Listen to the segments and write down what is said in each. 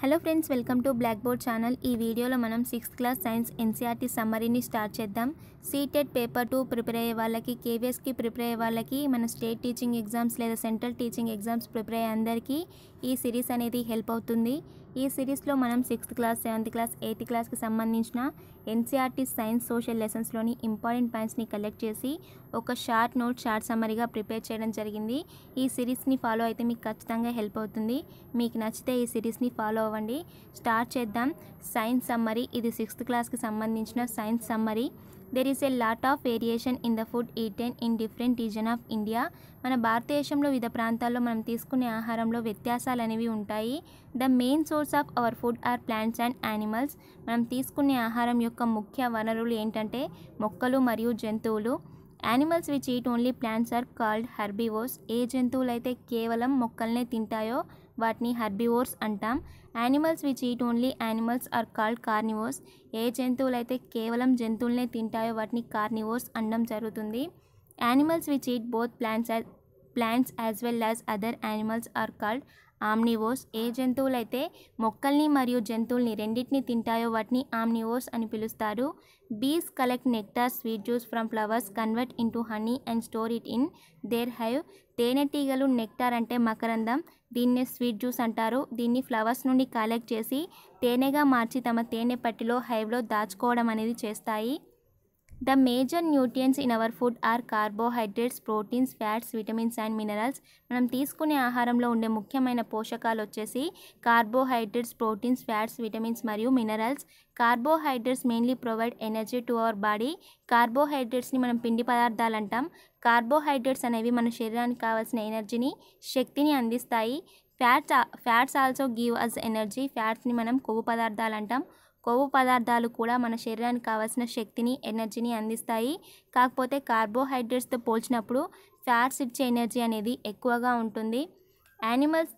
hello friends welcome to blackboard channel ఈ వీడియోలో మనం సిక్స్త్ క్లాస్ సైన్స్ ఎన్సీఆర్టీ సమ్మరీని స్టార్ట్ చేద్దాం సీటెడ్ పేపర్ టూ ప్రిపేర్ అయ్యే వాళ్ళకి కేవీఎస్కి ప్రిపేర్ అయ్యే వాళ్ళకి మన స్టేట్ టీచింగ్ ఎగ్జామ్స్ లేదా సెంట్రల్ టీచింగ్ ఎగ్జామ్స్ ప్రిపేర్ అయ్యే అందరికీ ఈ సిరీస్ అనేది హెల్ప్ అవుతుంది ఈ సిరీస్లో మనం sixth class seventh class eighth క్లాస్కి సంబంధించిన ఎన్సీఆర్టీ సైన్స్ సోషల్ లెసన్స్లోని ఇంపార్టెంట్ పాయింట్స్ని కలెక్ట్ చేసి ఒక షార్ట్ నోట్ షార్ట్ సమ్మరీగా ప్రిపేర్ చేయడం జరిగింది ఈ సిరీస్ని ఫాలో అయితే మీకు ఖచ్చితంగా హెల్ప్ అవుతుంది మీకు నచ్చితే ఈ సిరీస్ని ఫాలో అవ్వండి స్టార్ట్ చేద్దాం సైన్స్ సమ్మరీ ఇది సిక్స్త్ క్లాస్కి సంబంధించిన science summary there is a lot of variation in the food eaten in different region of India మన భారతదేశంలో వివిధ ప్రాంతాల్లో మనం తీసుకునే ఆహారంలో వ్యత్యాసాలు అనేవి ఉంటాయి the main source of our food are plants and animals మనం తీసుకునే ఆహారం యొక్క ముఖ్య వనరులు ఏంటంటే మొక్కలు మరియు జంతువులు animals which eat only plants are called herbivores ఏ జంతువులు అయితే కేవలం మొక్కల్నే తింటాయో వాటిని హర్బివోర్స్ అంటాం animals which eat only animals are called carnivores ఏ జంతువులైతే కేవలం జంతువులనే తింటాయో వాటిని కార్నివోర్స్ అనడం జరుగుతుంది animals which eat both plants plants as well as other animals are called omnivores ఏ జంతువులైతే మొక్కల్ని మరియు జంతువుల్ని రెండింటిని తింటాయో వాటిని ఆమ్నివోర్స్ అని పిలుస్తారు bees collect nectar sweet juice from flowers convert into honey and store it in their hive తేనెటీగలు నెక్టార్ అంటే మకరందం దీన్నే స్వీట్ జ్యూస్ అంటారు దీన్ని ఫ్లవర్స్ నుండి కలెక్ట్ చేసి తేనెగా మార్చి తమ తేనె పట్టిలో హైవ్లో దాచుకోవడం అనేది చేస్తాయి the major nutrients in our food are carbohydrates proteins fats vitamins and minerals మనం తీసుకునే ఆహారంలో ఉండే ముఖ్యమైన పోషకాలు వచ్చేసి కార్బోహైడ్రేట్స్ ప్రోటీన్స్ ఫ్యాట్స్ విటమిన్స్ మరియు minerals carbohydrates mainly provide energy to our body కార్బోహైడ్రేట్స్ని మనం పిండి పదార్థాలు అంటాం కార్బోహైడ్రేట్స్ అనేవి మన శరీరానికి కావాల్సిన ఎనర్జీని శక్తిని అందిస్తాయి fats fats also give us energy ఫ్యాట్స్ని మనం కొవ్వు పదార్థాలు అంటాం కొవ్వు పదార్థాలు కూడా మన శరీరానికి కావాల్సిన శక్తిని ఎనర్జీని అందిస్తాయి కాకపోతే కార్బోహైడ్రేట్స్తో పోల్చినప్పుడు ఫ్యాట్స్ ఇచ్చే ఎనర్జీ అనేది ఎక్కువగా ఉంటుంది animals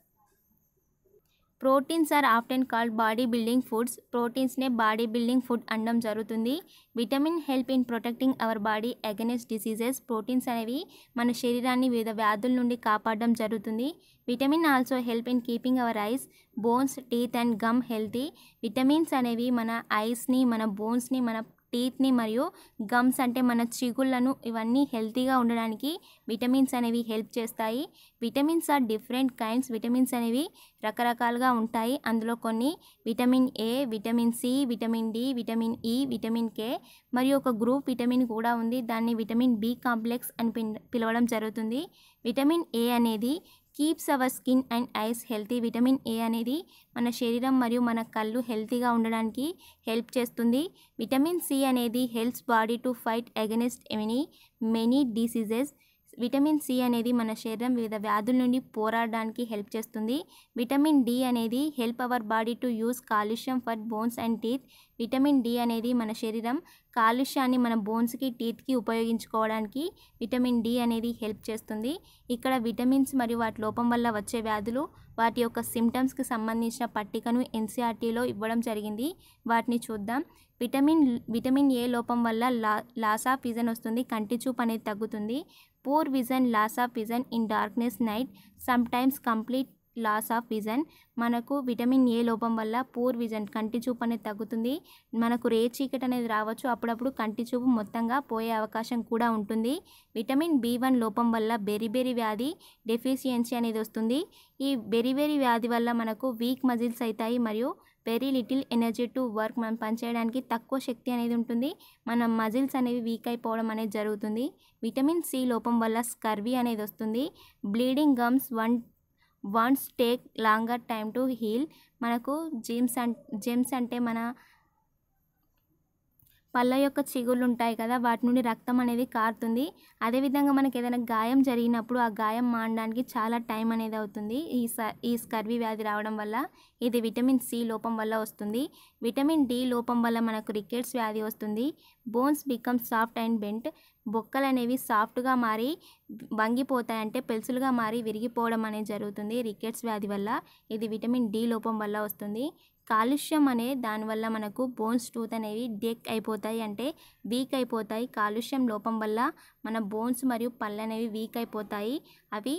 proteins are often called body building foods ప్రోటీన్స్నే బాడీ బిల్డింగ్ ఫుడ్ అనడం జరుగుతుంది vitamin help in protecting our body against diseases proteins అనేవి మన శరీరాన్ని వివిధ వ్యాధుల నుండి కాపాడడం జరుగుతుంది vitamin also help in keeping our eyes bones teeth and gum healthy vitamins అనేవి మన ఐస్ని మన బోన్స్ని మన టీత్ని మరియు గమ్స్ అంటే మన చిగుళ్ళను ఇవన్నీ హెల్తీగా ఉండడానికి విటమిన్స్ అనేవి హెల్ప్ చేస్తాయి vitamins are different kinds vitamins అనేవి రకరకాలుగా ఉంటాయి అందులో కొన్ని vitamin A vitamin C vitamin D vitamin E vitamin K మరియు ఒక గ్రూప్ విటమిన్ కూడా ఉంది దాన్ని విటమిన్ బి కాంప్లెక్స్ అని పిలవడం జరుగుతుంది విటమిన్ ఏ అనేది keeps our skin and eyes healthy vitamin A అనేది మన శరీరం మరియు మన కళ్ళు హెల్తీగా ఉండడానికి హెల్ప్ చేస్తుంది విటమిన్ సి అనేది helps body to fight against any many diseases vitamin C అనేది మన శరీరం వివిధ వ్యాధుల నుండి పోరాడడానికి హెల్ప్ చేస్తుంది విటమిన్ డి అనేది help our body to use calcium for bones and teeth vitamin D అనేది మన శరీరం కాలుష్యాన్ని మన బోన్స్కి టీత్కి ఉపయోగించుకోవడానికి విటమిన్ డి అనేది హెల్ప్ చేస్తుంది ఇక్కడ విటమిన్స్ మరియు వాటి లోపం వల్ల వచ్చే వ్యాధులు వాటి యొక్క సిమ్టమ్స్కి సంబంధించిన పట్టికను ఎన్సీఆర్టీలో ఇవ్వడం జరిగింది వాటిని చూద్దాం విటమిన్ విటమిన్ ఏ లోపం వల్ల లా లాస్ ఆఫ్ విజన్ వస్తుంది కంటి చూపు అనేది తగ్గుతుంది poor vision loss of vision in darkness night sometimes complete loss of vision మనకు విటమిన్ ఏ లోపం వల్ల పూర్ విజన్ కంటి చూపు అనేది తగ్గుతుంది మనకు రే చీకటి అనేది రావచ్చు అప్పుడప్పుడు కంటి చూపు మొత్తంగా పోయే అవకాశం కూడా ఉంటుంది విటమిన్ బి వన్ లోపం వల్ల బెరిబెరి వ్యాధి డెఫిషియన్సీ అనేది వస్తుంది ఈ బెరిబెరి వ్యాధి వల్ల మనకు వీక్ మజిల్స్ అవుతాయి మరియు very little energy to work మనం పనిచేయడానికి తక్కువ శక్తి అనేది ఉంటుంది మన మజిల్స్ అనేవి వీక్ అయిపోవడం అనేది జరుగుతుంది విటమిన్ సి లోపం వల్ల స్కర్వీ అనేది వస్తుంది bleeding gums one wounds take longer time to heal మనకు జిమ్స్ అం జిమ్స్ అంటే మన పళ్ళ యొక్క చిగుళ్ళు ఉంటాయి కదా వాటి నుండి రక్తం అనేది కారుతుంది అదేవిధంగా మనకి ఏదైనా గాయం జరిగినప్పుడు ఆ గాయం మానడానికి చాలా టైం అనేది అవుతుంది ఈ స ఈ స్కర్వీ వ్యాధి రావడం వల్ల ఇది విటమిన్ సి లోపం వల్ల వస్తుంది విటమిన్ డి లోపం వల్ల మనకు రికెట్స్ వ్యాధి వస్తుంది bones become soft and bent బొక్కలు అనేవి సాఫ్ట్గా మారి వంగిపోతాయి అంటే మారి విరిగిపోవడం అనేది జరుగుతుంది రికెట్స్ వ్యాధి వల్ల ఇది విటమిన్ డి లోపం వల్ల వస్తుంది కాలుష్యం అనే దానివల్ల మనకు బోన్స్ టూత్ అనేవి డెక్ అయిపోతాయి అంటే వీక్ అయిపోతాయి కాలుష్యం లోపం వల్ల మన బోన్స్ మరియు పళ్ళు అనేవి వీక్ అయిపోతాయి అవి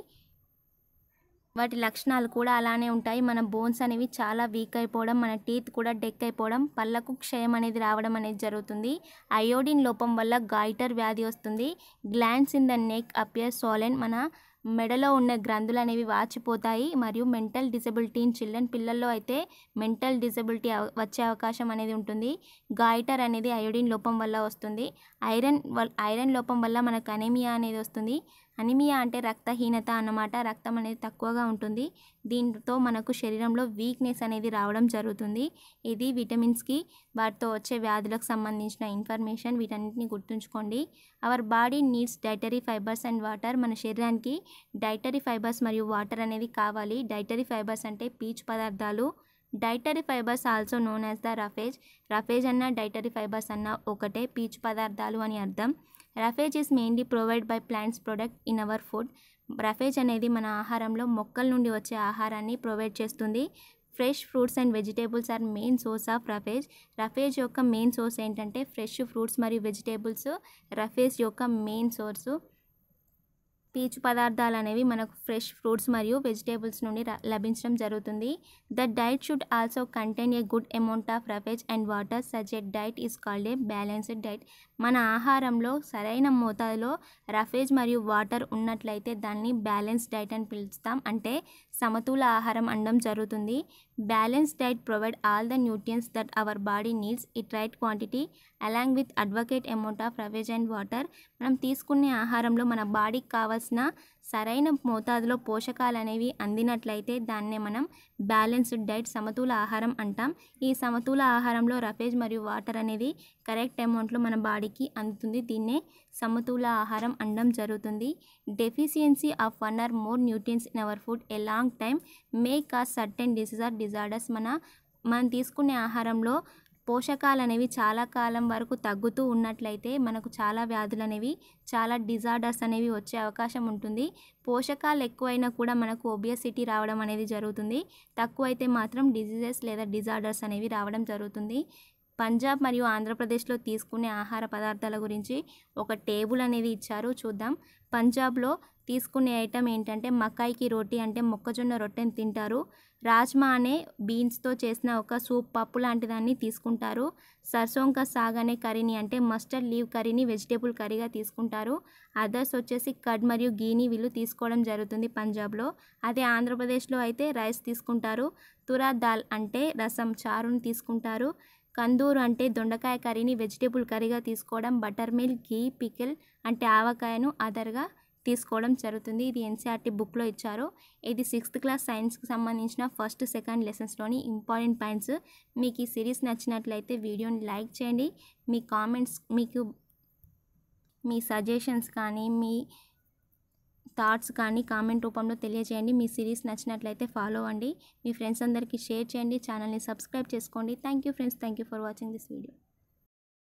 వాటి లక్షణాలు కూడా అలానే ఉంటాయి మన బోన్స్ అనేవి చాలా వీక్ అయిపోవడం మన టీత్ కూడా డెక్ అయిపోవడం పళ్ళకు క్షయం అనేది రావడం అనేది జరుగుతుంది అయోడిన్ లోపం వల్ల గాయిటర్ వ్యాధి వస్తుంది glands in the neck appear swollen మన మెడలో ఉన్న గ్రంథులు అనేవి వాచిపోతాయి మరియు మెంటల్ డిజబిలిటీ ఇన్ చిల్డ్రన్ పిల్లల్లో అయితే మెంటల్ డిజబిలిటీ వచ్చే అవకాశం అనేది ఉంటుంది గాయిటర్ అనేది అయోడిన్ లోపం వల్ల వస్తుంది ఐరన్ ఐరన్ లోపం వల్ల మనకు అనేమియా అనేది వస్తుంది అనిమియా అంటే రక్తహీనత అన్నమాట రక్తం అనేది తక్కువగా ఉంటుంది దీంతో మనకు శరీరంలో వీక్నెస్ అనేది రావడం జరుగుతుంది ఇది విటమిన్స్కి వాటితో వచ్చే వ్యాధులకు సంబంధించిన ఇన్ఫర్మేషన్ వీటన్నిటిని గుర్తుంచుకోండి our body needs dietary fibres and water మన శరీరానికి డైటరీ ఫైబర్స్ మరియు వాటర్ అనేది కావాలి డైటరీ ఫైబర్స్ అంటే పీచు పదార్థాలు dietary fibres also known as the roughage roughage అన్న డైటరీ ఫైబర్స్ అన్న ఒకటే పీచు పదార్థాలు అని అర్థం roughage is mainly provide by plants product in our food రఫేజ్ అనేది మన ఆహారంలో మొక్కల నుండి వచ్చే ఆహారాన్ని ప్రొవైడ్ చేస్తుంది fresh fruits and vegetables are main source of roughage roughage యొక్క మెయిన్ సోర్స్ ఏంటంటే ఫ్రెష్ ఫ్రూట్స్ మరియు వెజిటేబుల్స్ రఫేజ్ యొక్క మెయిన్ సోర్సు పీచు పదార్థాలు అనేవి మనకు ఫ్రెష్ ఫ్రూట్స్ మరియు వెజిటేబుల్స్ నుండి లభించడం జరుగుతుంది the diet should also contain a good amount of roughage and water such a diet is called a balanced diet మన ఆహారంలో సరైన మోతాదులో రఫేజ్ మరియు వాటర్ ఉన్నట్లయితే దాన్ని బ్యాలెన్స్డ్ డైట్ అని పిలుస్తాం అంటే సమతుల ఆహారం అనడం జరుగుతుంది balance diet provide all the nutrients that our body needs it right quantity along with adequate amount of roughage and water మనం తీసుకునే ఆహారంలో మన బాడీకి కావాల్సిన సరైన మోతాదులో పోషకాలు అనేవి అందినట్లయితే దాన్నే మనం బ్యాలెన్స్డ్ డైట్ సమతూల ఆహారం అంటాం ఈ సమతూల ఆహారంలో రఫేజ్ మరియు వాటర్ అనేది కరెక్ట్ అమౌంట్లో మన బాడీకి అందుతుంది దీన్నే సమతూల ఆహారం అనడం జరుగుతుంది deficiency of one or more nutrients in our food a long time may cause certain disease or disorders మన మనం తీసుకునే ఆహారంలో పోషకాలు అనేవి చాలా కాలం వరకు తగ్గుతూ ఉన్నట్లయితే మనకు చాలా వ్యాధులు అనేవి చాలా డిజార్డర్స్ అనేవి వచ్చే అవకాశం ఉంటుంది పోషకాలు ఎక్కువైనా కూడా మనకు ఒబియాసిటీ రావడం అనేది జరుగుతుంది తక్కువైతే మాత్రం డిజీజెస్ లేదా డిజార్డర్స్ అనేవి రావడం జరుగుతుంది పంజాబ్ మరియు ఆంధ్రప్రదేశ్లో తీసుకునే ఆహార పదార్థాల గురించి ఒక టేబుల్ అనేది ఇచ్చారు చూద్దాం పంజాబ్లో తీసుకునే ఐటమ్ ఏంటంటే మకాయికి రోటీ అంటే మొక్కజొన్న రొట్టెని తింటారు రాజ్మా అనే బీన్స్తో చేసిన ఒక సూప్ పప్పు లాంటిదాన్ని తీసుకుంటారు సర్సోంక సాగ్ అనే కర్రీని అంటే మస్టర్డ్ లీవ్ కర్రీని వెజిటేబుల్ కర్రీగా తీసుకుంటారు అదర్స్ వచ్చేసి కడ్ మరియు గీని వీళ్ళు తీసుకోవడం జరుగుతుంది పంజాబ్లో అదే ఆంధ్రప్రదేశ్లో అయితే రైస్ తీసుకుంటారు తురా దాల్ అంటే రసం చారుని తీసుకుంటారు కందూరు అంటే దొండకాయ కర్రీని వెజిటేబుల్ కర్రీగా తీసుకోవడం బటర్ మిల్క్ ఘీ పికిల్ అంటే ఆవకాయను అదర్గా తీసుకోవడం జరుగుతుంది ఇది ఎన్సీఆర్టీ బుక్లో ఇచ్చారు ఇది సిక్స్త్ క్లాస్ సైన్స్కి సంబంధించిన ఫస్ట్ సెకండ్ లెసన్స్లోని ఇంపార్టెంట్ పాయింట్స్ మీకు ఈ సిరీస్ నచ్చినట్లయితే వీడియోని లైక్ చేయండి మీ కామెంట్స్ మీకు మీ సజెషన్స్ కానీ మీ థాట్స్ కానీ కామెంట్ రూపంలో తెలియజేయండి మీ సిరీస్ నచ్చినట్లయితే ఫాలో అవ్వండి మీ ఫ్రెండ్స్ అందరికీ షేర్ చేయండి ఛానల్ని సబ్స్క్రైబ్ చేసుకోండి thank you friends thank you for watching this video